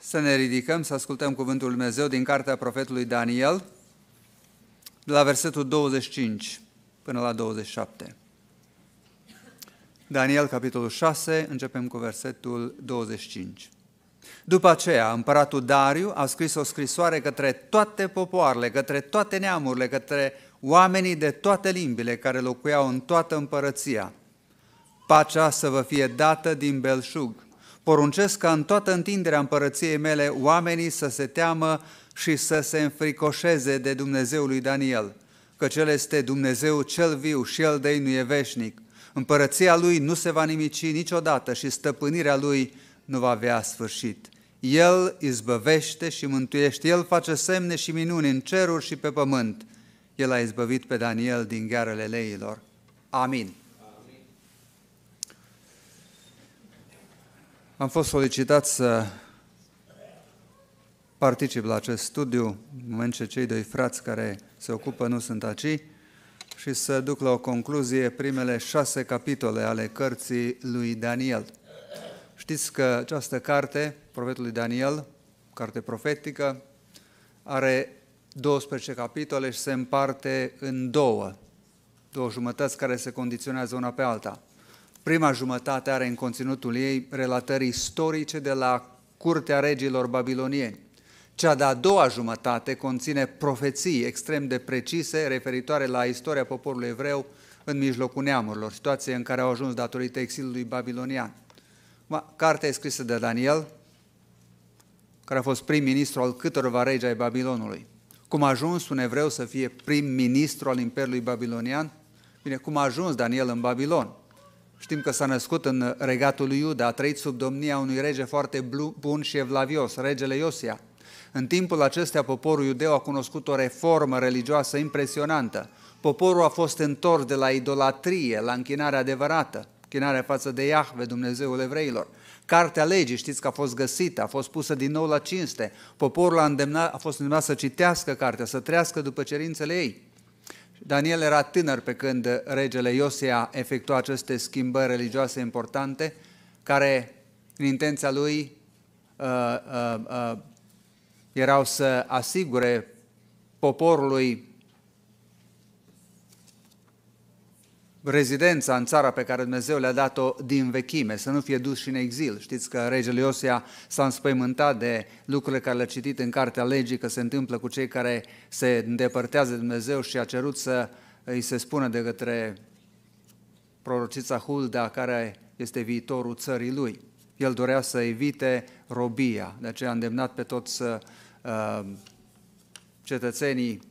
Să ne ridicăm, să ascultăm cuvântul Lui Dumnezeu din cartea profetului Daniel, de la versetul 25 până la 27. Daniel, capitolul 6, începem cu versetul 25. După aceea, împăratul Dariu a scris o scrisoare către toate popoarele, către toate neamurile, către oamenii de toate limbile care locuiau în toată împărăția. Pacea să vă fie dată din belșug – Poruncesc ca în toată întinderea împărăției mele oamenii să se teamă și să se înfricoșeze de Dumnezeul lui Daniel, că cel este Dumnezeu cel viu și el de nu e veșnic. Împărăția lui nu se va nimici niciodată și stăpânirea lui nu va avea sfârșit. El izbăvește și mântuiește, El face semne și minuni în ceruri și pe pământ. El a izbăvit pe Daniel din ghearele leilor. Amin. Am fost solicitat să particip la acest studiu, în moment ce cei doi frați care se ocupă nu sunt aici, și să duc la o concluzie primele șase capitole ale cărții lui Daniel. Știți că această carte, profetului Daniel, carte profetică, are 12 capitole și se împarte în două, două jumătăți care se condiționează una pe alta. Prima jumătate are în conținutul ei relatări istorice de la curtea regilor babilonieni. Cea de-a doua jumătate conține profeții extrem de precise referitoare la istoria poporului evreu în mijlocul neamurilor, situație în care au ajuns datorită exilului babilonian. Cartea e scrisă de Daniel, care a fost prim-ministru al câtorva regi ai Babilonului. Cum a ajuns un evreu să fie prim-ministru al Imperiului Babilonian? Bine, cum a ajuns Daniel în Babilon? Știm că s-a născut în regatul lui Iuda, a trăit sub domnia unui rege foarte bun și evlavios, regele Iosia. În timpul acestea, poporul iudeu a cunoscut o reformă religioasă impresionantă. Poporul a fost întors de la idolatrie, la închinarea adevărată, închinarea față de Iahve, Dumnezeul evreilor. Cartea legii, știți că a fost găsită, a fost pusă din nou la cinste. Poporul a, îndemnat, a fost îndemnat să citească cartea, să trăiască după cerințele ei. Daniel era tânăr pe când regele Iosia efectua aceste schimbări religioase importante, care, în intenția lui, uh, uh, uh, erau să asigure poporului rezidența în țara pe care Dumnezeu le-a dat-o din vechime, să nu fie dus și în exil. Știți că regele Iosia s-a înspăimântat de lucrurile care le-a citit în Cartea Legii, că se întâmplă cu cei care se îndepărtează de Dumnezeu și a cerut să îi se spună de către prorocița Hulda, care este viitorul țării lui. El dorea să evite robia, de aceea a îndemnat pe toți uh, cetățenii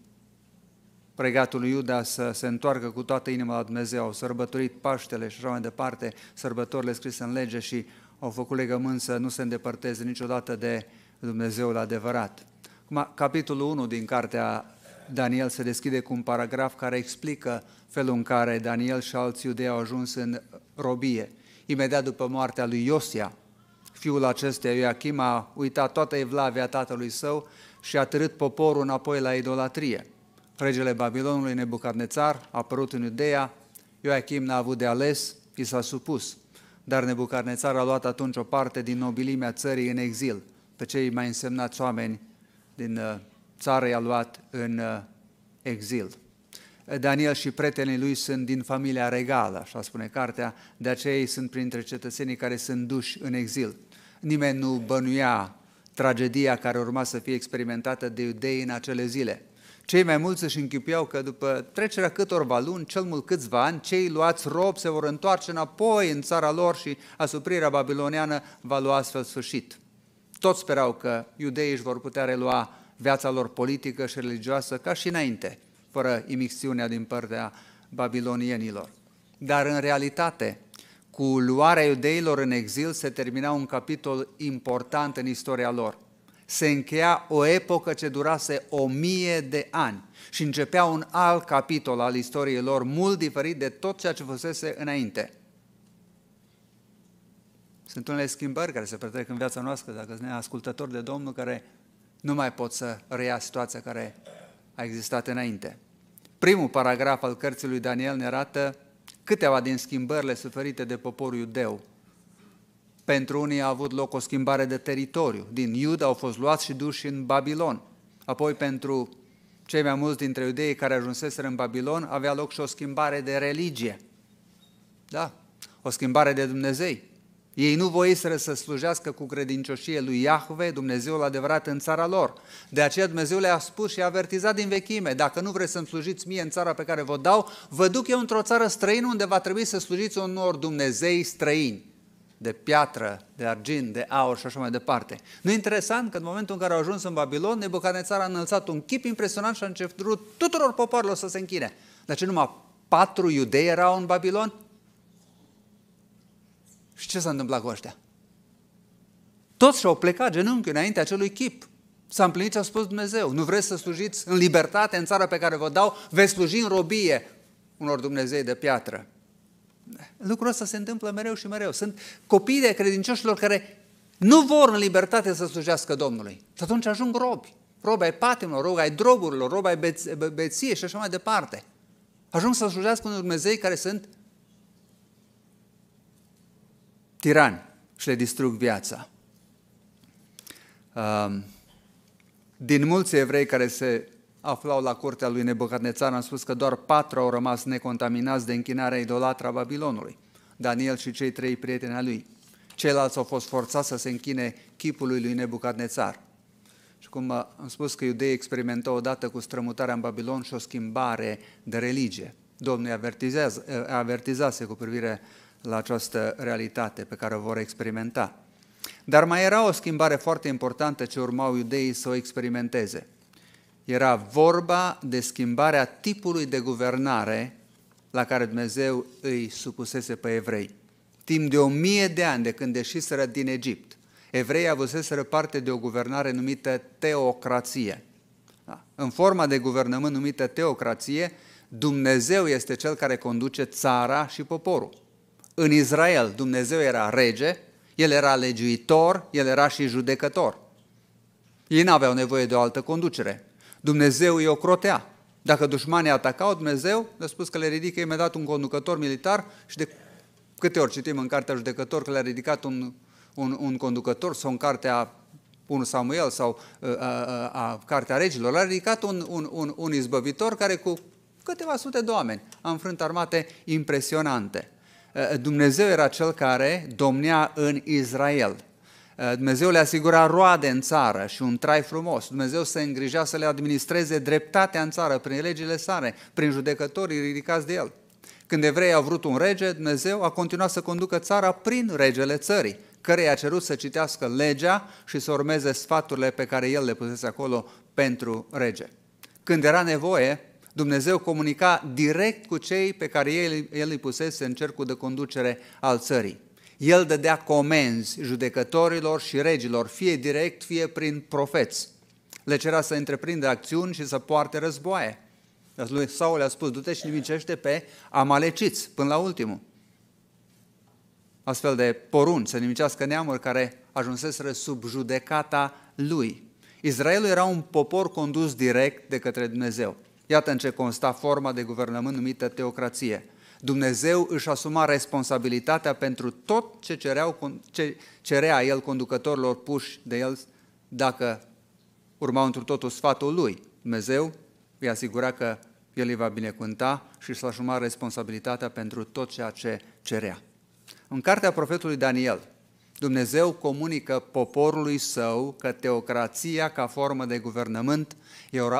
pregatul lui Iuda să se întoarcă cu toată inima la Dumnezeu, au sărbătorit Paștele și așa mai departe, sărbătorile scrise în lege și au făcut legământ să nu se îndepărteze niciodată de Dumnezeul adevărat. Acum, capitolul 1 din cartea Daniel se deschide cu un paragraf care explică felul în care Daniel și alți iudei au ajuns în robie. Imediat după moartea lui Iosia, fiul acestei Ioachim a uitat toată evlavia tatălui său și a târât poporul înapoi la idolatrie regele Babilonului, Nebucadnețar, a apărut în Iudeea, Ioachim n-a avut de ales, i s-a supus. Dar Nebucadnețar a luat atunci o parte din nobilimea țării în exil, pe cei mai însemnați oameni din uh, țară i-a luat în uh, exil. Daniel și prietenii lui sunt din familia regală, așa spune cartea, de aceea ei sunt printre cetățenii care sunt duși în exil. Nimeni nu bănuia tragedia care urma să fie experimentată de iudei în acele zile – cei mai mulți își închipiau că după trecerea câtorva luni, cel mult câțiva ani, cei luați rob se vor întoarce înapoi în țara lor și asuprirea babiloniană va lua astfel sfârșit. Toți sperau că iudeii își vor putea relua viața lor politică și religioasă ca și înainte, fără imixiunea din partea babilonienilor. Dar în realitate, cu luarea iudeilor în exil se termina un capitol important în istoria lor – se încheia o epocă ce durase o mie de ani și începea un alt capitol al istoriei lor, mult diferit de tot ceea ce fusese înainte. Sunt unele schimbări care se petrec în viața noastră, dacă suntem ascultători de Domnul, care nu mai pot să reia situația care a existat înainte. Primul paragraf al cărții lui Daniel ne arată câteva din schimbările suferite de poporul iudeu pentru unii a avut loc o schimbare de teritoriu. Din Iuda au fost luați și duși în Babilon. Apoi pentru cei mai mulți dintre iudeii care ajunseseră în Babilon, avea loc și o schimbare de religie. Da, o schimbare de Dumnezei. Ei nu voiseră să slujească cu credincioșie lui Iahve, Dumnezeul adevărat, în țara lor. De aceea Dumnezeu le-a spus și a avertizat din vechime, dacă nu vreți să-mi slujiți mie în țara pe care vă dau, vă duc eu într-o țară străină unde va trebui să slujiți unor Dumnezei străini de piatră, de argint, de aur și așa mai departe. Nu e interesant că în momentul în care au ajuns în Babilon, Nebucanețar a înălțat un chip impresionant și a început tuturor popoarelor să se închine. Dar ce numai patru iudei erau în Babilon? Și ce s-a întâmplat cu ăștia? Toți și-au plecat genunchiul înaintea acelui chip. S-a împlinit ce a spus Dumnezeu. Nu vreți să slujiți în libertate în țara pe care vă dau, veți sluji în robie unor Dumnezei de piatră. Lucrul ăsta se întâmplă mereu și mereu. Sunt copii de credincioșilor care nu vor în libertate să slujească Domnului. Și atunci ajung robi. Robi ai patimilor, robi ai drogurilor, robi ai beție și așa mai departe. Ajung să slujească unui Dumnezei care sunt tirani și le distrug viața. Din mulți evrei care se aflau la curtea lui Nebucadnețar, am spus că doar patru au rămas necontaminați de închinarea idolatra Babilonului, Daniel și cei trei prieteni ai lui. Ceilalți au fost forțați să se închine chipului lui Nebucadnețar. Și cum uh, am spus că iudeii experimentau odată cu strămutarea în Babilon și o schimbare de religie. Domnul uh, avertizase cu privire la această realitate pe care o vor experimenta. Dar mai era o schimbare foarte importantă ce urmau iudeii să o experimenteze – era vorba de schimbarea tipului de guvernare la care Dumnezeu îi supusese pe evrei. Timp de o mie de ani de când ieșiseră din Egipt, evreii avuseseră parte de o guvernare numită teocrație. Da? În forma de guvernământ numită teocrație, Dumnezeu este cel care conduce țara și poporul. În Israel, Dumnezeu era rege, el era legiuitor, el era și judecător. Ei n-aveau nevoie de o altă conducere. Dumnezeu îi ocrotea. Dacă dușmanii atacau, Dumnezeu le-a spus că le ridică imediat un conducător militar și de câte ori citim în cartea judecător că le-a ridicat un, un, un conducător sau în cartea 1 Samuel sau a, uh, a, uh, uh, a, Cartea Regilor, l-a ridicat un, un, un, un izbăvitor care cu câteva sute de oameni a înfrânt armate impresionante. Dumnezeu era cel care domnea în Israel. Eh, Dumnezeu le asigura roade în țară și un trai frumos. Dumnezeu se îngrija să le administreze dreptatea în țară prin legile sale, prin judecătorii ridicați de el. Când evreii au vrut un rege, Dumnezeu a continuat să conducă țara prin regele țării, care i-a cerut să citească legea și să urmeze sfaturile pe care el le pusese acolo pentru rege. Când era nevoie, Dumnezeu comunica direct cu cei pe care el, el îi pusese în cercul de conducere al țării. El dădea comenzi judecătorilor și regilor, fie direct, fie prin profeți. Le cerea să întreprindă acțiuni și să poarte războaie. lui Saul a spus, du-te și nimicește pe amaleciți, până la ultimul. Astfel de porunci, să nimicească neamuri care ajunseseră sub judecata lui. Israelul era un popor condus direct de către Dumnezeu. Iată în ce consta forma de guvernământ numită teocrație – Dumnezeu își asuma responsabilitatea pentru tot ce, cereau, ce cerea el conducătorilor puși de el dacă urmau într totul sfatul lui. Dumnezeu îi asigura că el îi va binecuvânta și își asuma responsabilitatea pentru tot ceea ce cerea. În cartea profetului Daniel, Dumnezeu comunică poporului său că teocrația ca formă de guvernământ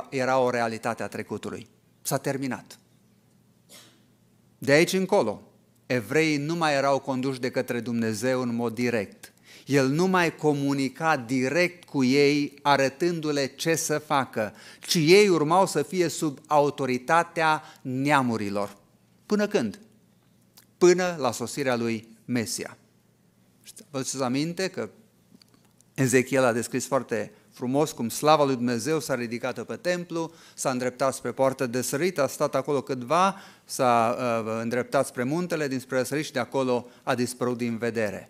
era o realitate a trecutului. S-a terminat. De aici încolo, evreii nu mai erau conduși de către Dumnezeu în mod direct. El nu mai comunica direct cu ei, arătându-le ce să facă, ci ei urmau să fie sub autoritatea neamurilor. Până când? Până la sosirea lui Mesia. Vă aduceți aminte că Ezechiel a descris foarte frumos cum slava lui Dumnezeu s-a ridicat pe templu, s-a îndreptat spre poartă de sărit, a stat acolo câtva, s-a uh, îndreptat spre muntele, dinspre sărit și de acolo a dispărut din vedere.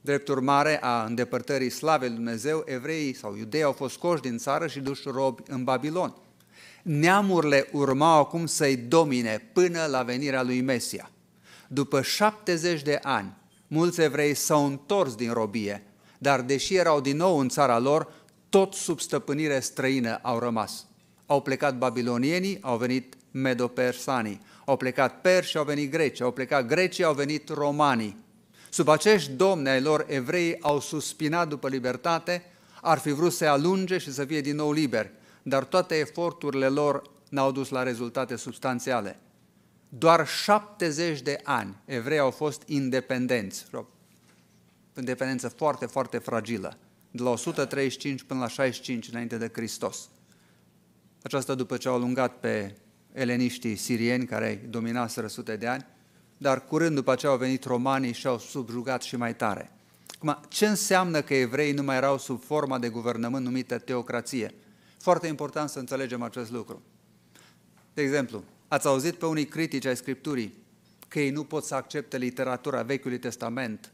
Drept urmare a îndepărtării slavei lui Dumnezeu, evreii sau iudeii au fost scoși din țară și duși robi în Babilon. Neamurile urmau acum să-i domine până la venirea lui Mesia. După 70 de ani, mulți evrei s-au întors din robie dar deși erau din nou în țara lor, tot sub stăpânire străină au rămas. Au plecat babilonienii, au venit medopersanii, au plecat perși, au venit greci, au plecat grecii, au venit romanii. Sub acești domni ai lor, evreii au suspinat după libertate, ar fi vrut să alunge și să fie din nou liberi, dar toate eforturile lor n-au dus la rezultate substanțiale. Doar 70 de ani evrei au fost independenți, dependență foarte, foarte fragilă, de la 135 până la 65 înainte de Hristos. Aceasta după ce au alungat pe eleniștii sirieni, care dominaseră sute de ani, dar curând după aceea au venit romanii și au subjugat și mai tare. Acum, ce înseamnă că evreii nu mai erau sub forma de guvernământ numită teocrație? Foarte important să înțelegem acest lucru. De exemplu, ați auzit pe unii critici ai Scripturii că ei nu pot să accepte literatura Vechiului Testament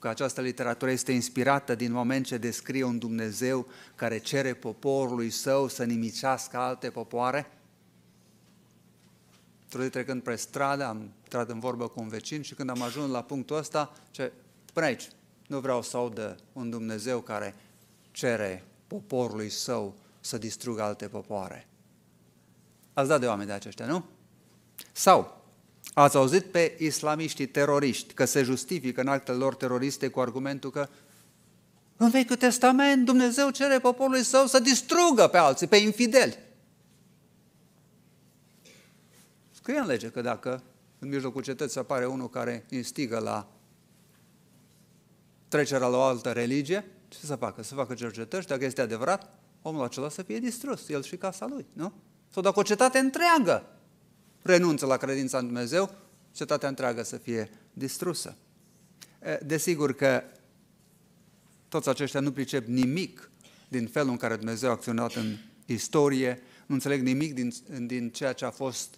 că această literatură este inspirată din moment ce descrie un Dumnezeu care cere poporului său să nimicească alte popoare? Într-o zi trecând pe stradă, am intrat în vorbă cu un vecin și când am ajuns la punctul ăsta, ce până aici, nu vreau să aud un Dumnezeu care cere poporului său să distrugă alte popoare. Ați dat de oameni de aceștia, nu? Sau, Ați auzit pe islamiștii teroriști că se justifică în actele lor teroriste cu argumentul că în Vechiul Testament Dumnezeu cere poporului său să distrugă pe alții, pe infideli. Scrie în lege că dacă în mijlocul cetății apare unul care instigă la trecerea la o altă religie, ce să facă? Să facă cercetări dacă este adevărat, omul acela să fie distrus, el și casa lui, nu? Sau dacă o cetate întreagă renunță la credința în Dumnezeu, cetatea întreagă să fie distrusă. Desigur că toți aceștia nu pricep nimic din felul în care Dumnezeu a acționat în istorie, nu înțeleg nimic din, din ceea ce a fost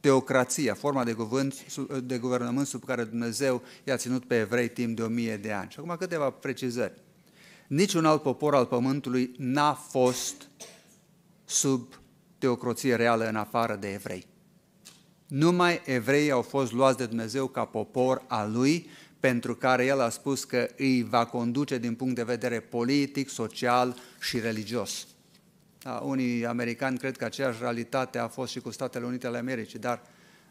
teocrația, forma de, guvânt, de guvernământ sub care Dumnezeu i-a ținut pe evrei timp de o mie de ani. Și acum câteva precizări. Niciun alt popor al pământului n-a fost sub teocroție reală în afară de evrei. Numai evreii au fost luați de Dumnezeu ca popor al lui, pentru care el a spus că îi va conduce din punct de vedere politic, social și religios. Da, unii americani cred că aceeași realitate a fost și cu Statele Unite ale Americii, dar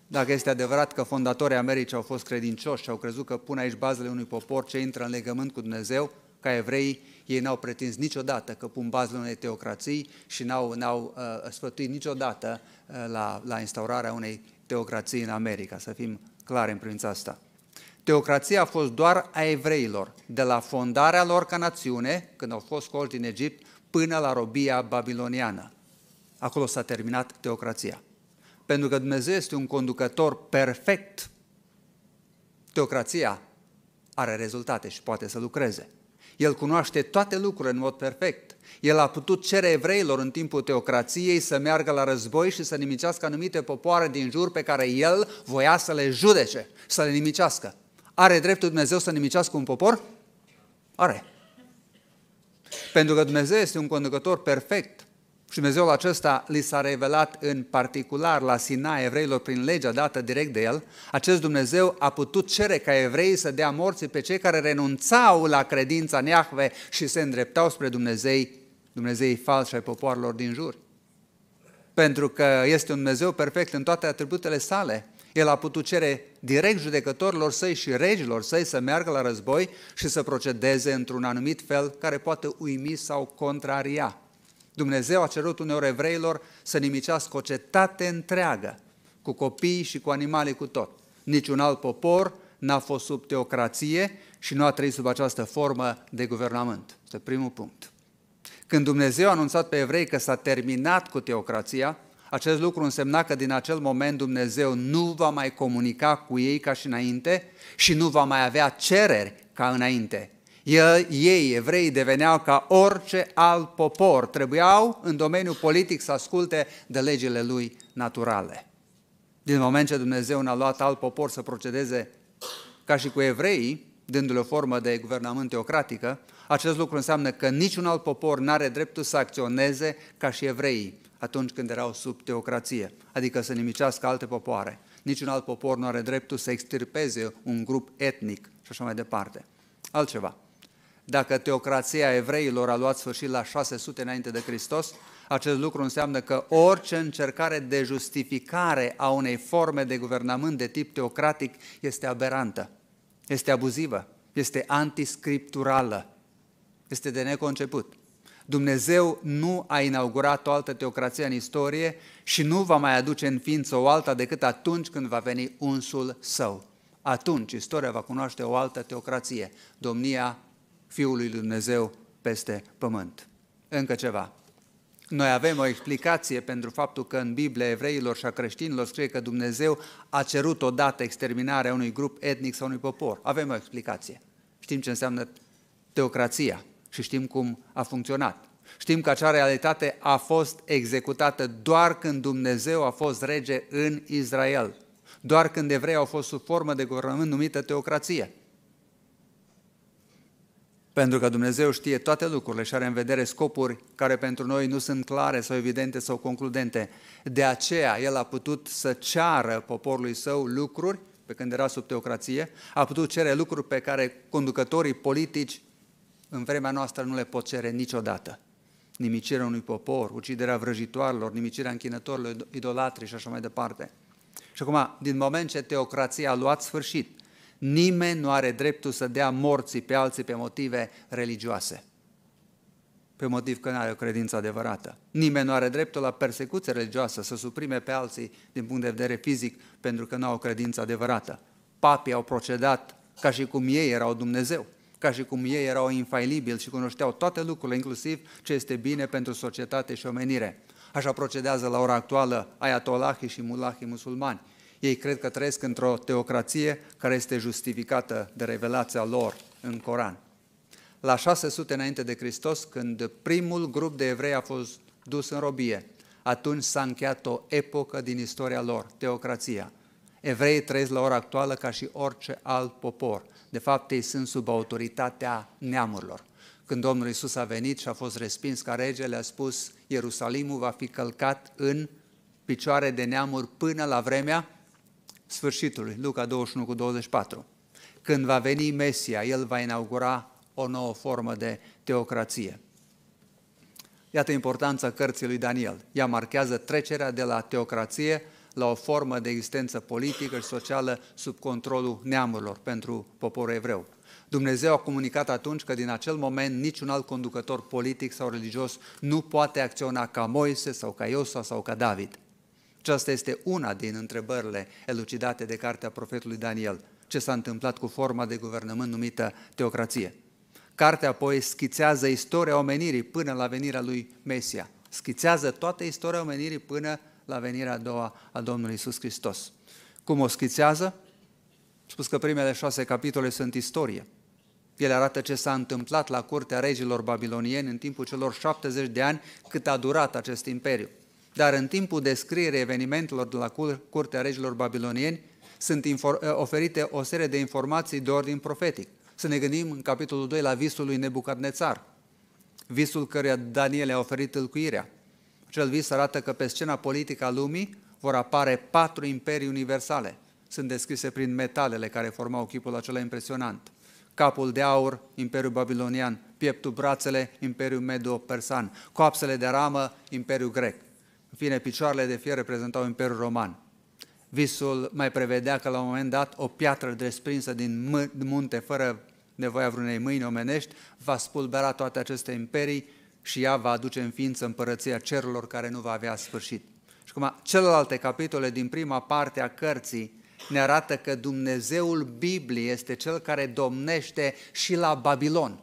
dacă este adevărat că fondatorii Americii au fost credincioși și au crezut că pun aici bazele unui popor ce intră în legământ cu Dumnezeu, ca evrei, ei n-au pretins niciodată că pun bază unei teocrații și n-au, n-au uh, sfătuit niciodată uh, la, la instaurarea unei teocrații în America, să fim clari în privința asta. Teocrația a fost doar a evreilor, de la fondarea lor ca națiune, când au fost scoși din Egipt, până la robia babiloniană. Acolo s-a terminat teocrația. Pentru că Dumnezeu este un conducător perfect, teocrația are rezultate și poate să lucreze. El cunoaște toate lucrurile în mod perfect. El a putut cere evreilor în timpul teocrației să meargă la război și să nimicească anumite popoare din jur pe care el voia să le judece, să le nimicească. Are dreptul Dumnezeu să nimicească un popor? Are. Pentru că Dumnezeu este un conducător perfect. Și Dumnezeul acesta li s-a revelat în particular la Sina evreilor prin legea dată direct de el. Acest Dumnezeu a putut cere ca evreii să dea morții pe cei care renunțau la credința în Iahve și se îndreptau spre Dumnezei, Dumnezeii falși ai popoarelor din jur. Pentru că este un Dumnezeu perfect în toate atributele sale, el a putut cere direct judecătorilor săi și regilor săi să meargă la război și să procedeze într-un anumit fel care poate uimi sau contraria Dumnezeu a cerut uneori evreilor să nimicească o cetate întreagă, cu copii și cu animale cu tot. Niciun alt popor n-a fost sub teocrație și nu a trăit sub această formă de guvernament. Este primul punct. Când Dumnezeu a anunțat pe evrei că s-a terminat cu teocrația, acest lucru însemna că din acel moment Dumnezeu nu va mai comunica cu ei ca și înainte și nu va mai avea cereri ca înainte. Ă, ei, evrei, deveneau ca orice alt popor. Trebuiau în domeniul politic să asculte de legile lui naturale. Din moment ce Dumnezeu n a luat alt popor să procedeze ca și cu evreii, dându-le o formă de guvernament teocratică, acest lucru înseamnă că niciun alt popor nu are dreptul să acționeze ca și evreii atunci când erau sub teocrație, adică să nimicească alte popoare. Niciun alt popor nu are dreptul să extirpeze un grup etnic și așa mai departe. Altceva. Dacă teocrația evreilor a luat sfârșit la 600 înainte de Hristos, acest lucru înseamnă că orice încercare de justificare a unei forme de guvernament de tip teocratic este aberantă, este abuzivă, este antiscripturală, este de neconceput. Dumnezeu nu a inaugurat o altă teocrație în istorie și nu va mai aduce în ființă o alta decât atunci când va veni unsul său. Atunci istoria va cunoaște o altă teocrație, domnia Fiul lui Dumnezeu peste pământ. Încă ceva. Noi avem o explicație pentru faptul că în Biblia evreilor și a creștinilor scrie că Dumnezeu a cerut odată exterminarea unui grup etnic sau unui popor. Avem o explicație. Știm ce înseamnă teocrația și știm cum a funcționat. Știm că acea realitate a fost executată doar când Dumnezeu a fost rege în Israel, doar când evreii au fost sub formă de guvernământ numită teocrație. Pentru că Dumnezeu știe toate lucrurile și are în vedere scopuri care pentru noi nu sunt clare sau evidente sau concludente. De aceea el a putut să ceară poporului său lucruri pe când era sub teocrație, a putut cere lucruri pe care conducătorii politici în vremea noastră nu le pot cere niciodată. Nimicirea unui popor, uciderea vrăjitoarelor, nimicirea închinătorilor, idolatrii și așa mai departe. Și acum, din moment ce teocrația a luat sfârșit, Nimeni nu are dreptul să dea morții pe alții pe motive religioase. Pe motiv că nu are o credință adevărată. Nimeni nu are dreptul la persecuție religioasă, să suprime pe alții din punct de vedere fizic pentru că nu au o credință adevărată. Papii au procedat ca și cum ei erau Dumnezeu, ca și cum ei erau infailibili și cunoșteau toate lucrurile, inclusiv ce este bine pentru societate și omenire. Așa procedează la ora actuală ayatollahii și mulahii musulmani ei cred că trăiesc într-o teocrație care este justificată de revelația lor în Coran. La 600 înainte de Hristos, când primul grup de evrei a fost dus în robie, atunci s-a încheiat o epocă din istoria lor, teocrația. Evreii trăiesc la ora actuală ca și orice alt popor. De fapt, ei sunt sub autoritatea neamurilor. Când Domnul Isus a venit și a fost respins ca rege, le-a spus Ierusalimul va fi călcat în picioare de neamuri până la vremea sfârșitului, Luca 21 cu 24. Când va veni Mesia, el va inaugura o nouă formă de teocrație. Iată importanța cărții lui Daniel. Ea marchează trecerea de la teocrație la o formă de existență politică și socială sub controlul neamurilor pentru poporul evreu. Dumnezeu a comunicat atunci că din acel moment niciun alt conducător politic sau religios nu poate acționa ca Moise sau ca Iosua sau ca David. Aceasta este una din întrebările elucidate de cartea profetului Daniel, ce s-a întâmplat cu forma de guvernământ numită teocrație. Cartea apoi schițează istoria omenirii până la venirea lui Mesia. Schițează toată istoria omenirii până la venirea a doua a Domnului Isus Hristos. Cum o schițează? Spus că primele șase capitole sunt istorie. Ele arată ce s-a întâmplat la curtea regilor babilonieni în timpul celor 70 de ani cât a durat acest imperiu dar în timpul descrierii evenimentelor de la curtea regilor babilonieni sunt eh, oferite o serie de informații de ordin profetic. Să ne gândim în capitolul 2 la visul lui Nebucadnețar, visul căruia Daniel a oferit tâlcuirea. Cel vis arată că pe scena politică a lumii vor apare patru imperii universale. Sunt descrise prin metalele care formau chipul acela impresionant. Capul de aur, Imperiul Babilonian, pieptul brațele, Imperiul Medo-Persan, coapsele de ramă, Imperiul Grec fine, picioarele de fier reprezentau Imperiul Roman. Visul mai prevedea că la un moment dat o piatră desprinsă din munte fără nevoia vreunei mâini omenești va spulbera toate aceste imperii și ea va aduce în ființă împărăția cerurilor care nu va avea sfârșit. Și cum celelalte capitole din prima parte a cărții ne arată că Dumnezeul Bibliei este cel care domnește și la Babilon.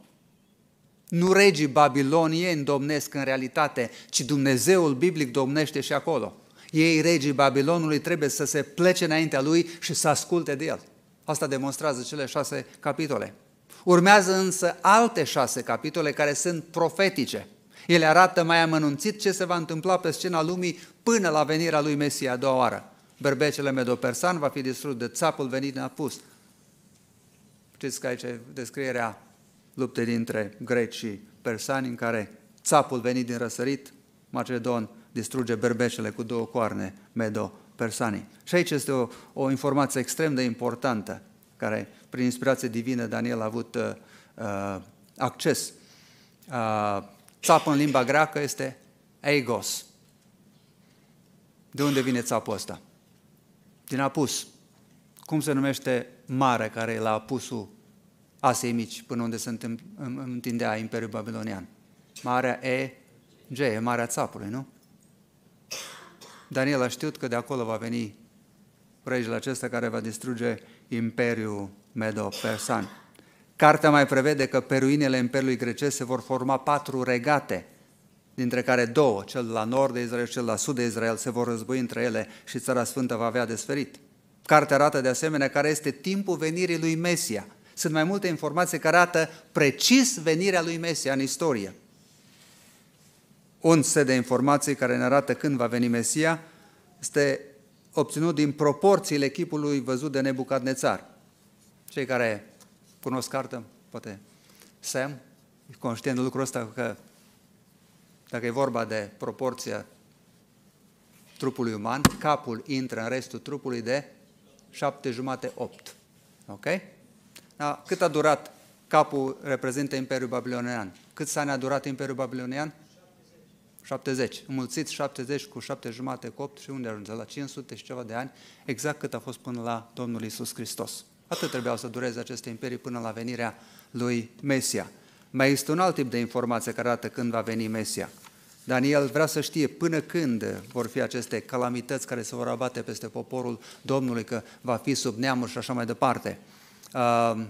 Nu regii babilonieni domnesc în realitate, ci Dumnezeul biblic domnește și acolo. Ei, regii Babilonului, trebuie să se plece înaintea lui și să asculte de el. Asta demonstrează cele șase capitole. Urmează însă alte șase capitole care sunt profetice. Ele arată mai amănunțit ce se va întâmpla pe scena lumii până la venirea lui Mesia a doua oară. Berbecele medopersan va fi distrus de țapul venit în apus. Știți că aici e descrierea lupte dintre greci și persani în care țapul venit din răsărit, Macedon, distruge berbecele cu două coarne, Medo-Persanii. Și aici este o, o informație extrem de importantă, care prin inspirație divină Daniel a avut uh, uh acces. Uh, țap în limba greacă este "egos". De unde vine țapul ăsta? Din apus. Cum se numește mare care e la apusul Asiei Mici, până unde se întindea Imperiul Babilonian. Marea E, G, Marea Țapului, nu? Daniel a știut că de acolo va veni regele acesta care va distruge Imperiul Medo-Persan. Cartea mai prevede că pe ruinele Imperiului Grecesc se vor forma patru regate, dintre care două, cel la nord de Israel și cel la sud de Israel, se vor război între ele și Țara Sfântă va avea desferit. Cartea arată de asemenea care este timpul venirii lui Mesia – sunt mai multe informații care arată precis venirea lui Mesia în istorie. Un set de informații care ne arată când va veni Mesia este obținut din proporțiile echipului văzut de Nebucadnețar. Cei care cunosc cartă, poate Sam, e conștient de lucrul ăsta că dacă e vorba de proporția trupului uman, capul intră în restul trupului de șapte jumate 8. Ok? Da? Cât a durat capul reprezintă Imperiul Babilonian? Cât s a durat Imperiul Babilonian? 70. Înmulțiți 70 cu 7 jumate cu 8 și unde ajunge? La 500 și ceva de ani, exact cât a fost până la Domnul Isus Hristos. Atât trebuiau să dureze aceste imperii până la venirea lui Mesia. Mai este un alt tip de informație care arată când va veni Mesia. Daniel vrea să știe până când vor fi aceste calamități care se vor abate peste poporul Domnului, că va fi sub neamuri și așa mai departe. Um,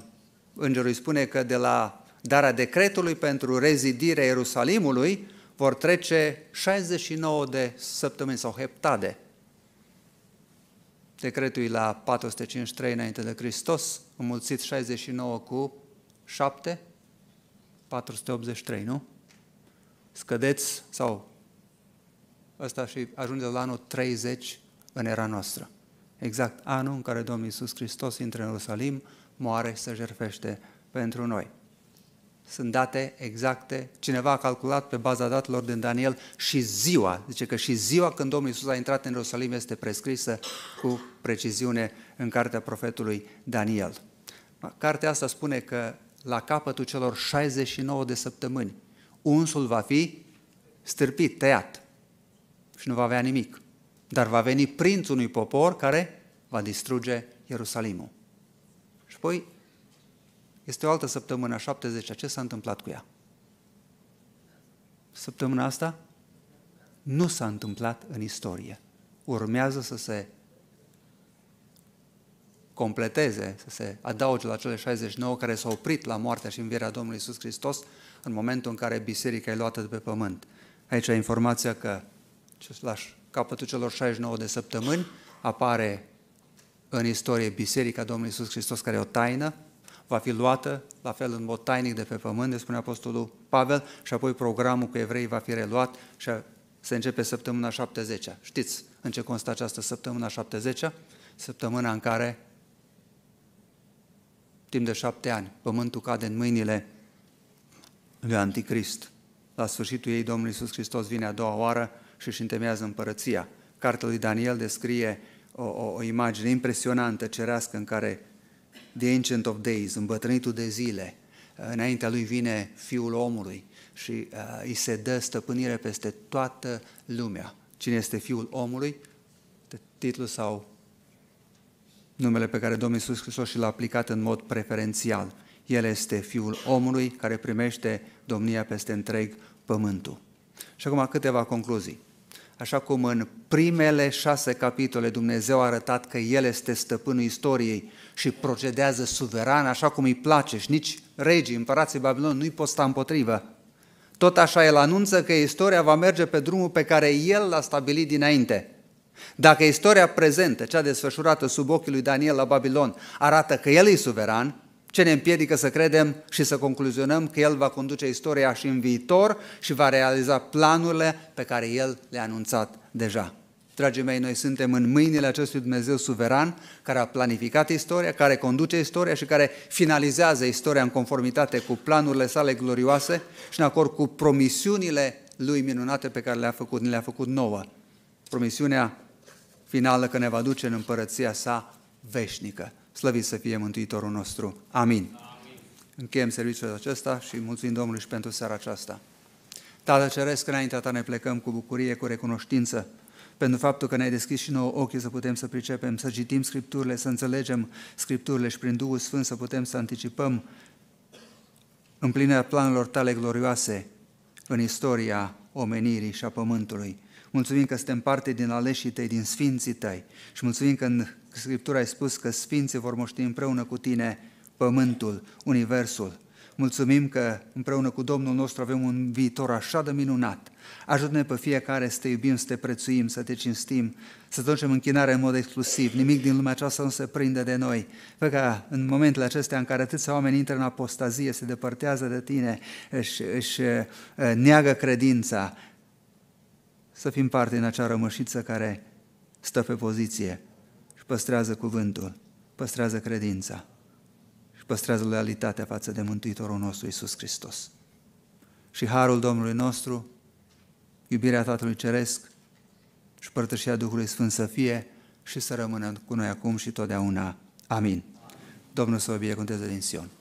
îngerul îi spune că de la darea decretului pentru rezidirea Ierusalimului vor trece 69 de săptămâni sau heptade. Decretul e la 453 înainte de Hristos, înmulțit 69 cu 7, 483, nu? Scădeți sau ăsta și ajunge la anul 30 în era noastră. Exact anul în care Domnul Iisus Hristos intră în Ierusalim, moare și se jertfește pentru noi. Sunt date exacte, cineva a calculat pe baza datelor din Daniel și ziua, zice că și ziua când Domnul Iisus a intrat în Ierusalim este prescrisă cu preciziune în cartea profetului Daniel. Cartea asta spune că la capătul celor 69 de săptămâni, unsul va fi stârpit, tăiat și nu va avea nimic. Dar va veni prințul unui popor care va distruge Ierusalimul apoi este o altă săptămână, 70 ce s-a întâmplat cu ea? Săptămâna asta nu s-a întâmplat în istorie. Urmează să se completeze, să se adauge la cele 69 care s-au oprit la moartea și învierea Domnului Isus Hristos în momentul în care biserica e luată de pe pământ. Aici informația că la capătul celor 69 de săptămâni apare în istorie biserica Domnului Iisus Hristos, care e o taină, va fi luată, la fel în mod tainic de pe pământ, ne spune Apostolul Pavel, și apoi programul cu evrei va fi reluat și se începe săptămâna 70 -a. Știți în ce constă această săptămâna 70 -a? Săptămâna în care, timp de șapte ani, pământul cade în mâinile lui Anticrist. La sfârșitul ei, Domnul Iisus Hristos vine a doua oară și își întemeiază împărăția. Cartea lui Daniel descrie o, o, o imagine impresionantă cerească în care The Ancient of Days, îmbătrânitul de zile, uh, înaintea lui vine Fiul omului și uh, îi se dă stăpânire peste toată lumea. Cine este Fiul omului? Titlul sau numele pe care Domnul Iisus Hristos și l-a aplicat în mod preferențial. El este Fiul omului care primește domnia peste întreg pământul. Și acum câteva concluzii. Așa cum în primele șase capitole Dumnezeu a arătat că El este stăpânul istoriei și procedează suveran așa cum îi place și nici regii, împărații Babilon nu-i pot sta împotrivă. Tot așa El anunță că istoria va merge pe drumul pe care El l-a stabilit dinainte. Dacă istoria prezentă, cea desfășurată sub ochii lui Daniel la Babilon, arată că El e suveran, ce ne împiedică să credem și să concluzionăm că El va conduce istoria și în viitor și va realiza planurile pe care El le-a anunțat deja. Dragii mei, noi suntem în mâinile acestui Dumnezeu suveran care a planificat istoria, care conduce istoria și care finalizează istoria în conformitate cu planurile sale glorioase și în acord cu promisiunile lui minunate pe care le-a făcut, ne le-a făcut nouă. Promisiunea finală că ne va duce în împărăția sa veșnică. Slăvit să fie Mântuitorul nostru. Amin. Amin. Încheiem serviciul acesta și mulțumim Domnului și pentru seara aceasta. Tată Ceresc, înaintea ta ne plecăm cu bucurie, cu recunoștință, pentru faptul că ne-ai deschis și nouă ochii să putem să pricepem, să citim Scripturile, să înțelegem Scripturile și prin Duhul Sfânt să putem să anticipăm împlinirea planurilor tale glorioase în istoria omenirii și a pământului. Mulțumim că suntem parte din aleșii tăi, din sfinții tăi. Și mulțumim că în Scriptura ai spus că sfinții vor moști împreună cu tine pământul, universul. Mulțumim că împreună cu Domnul nostru avem un viitor așa de minunat. Ajută-ne pe fiecare să te iubim, să te prețuim, să te cinstim, să ducem închinare în mod exclusiv. Nimic din lumea aceasta nu se prinde de noi. Fă ca în momentele acestea în care atâția oameni intră în apostazie, se depărtează de tine, își, își uh, neagă credința, să fim parte în acea rămășiță care stă pe poziție și păstrează cuvântul, păstrează credința și păstrează loialitatea față de Mântuitorul nostru Isus Hristos. Și harul Domnului nostru, iubirea Tatălui Ceresc și părtășia Duhului Sfânt să fie și să rămână cu noi acum și totdeauna. Amin. Domnul să vă binecuvânteze din Sion.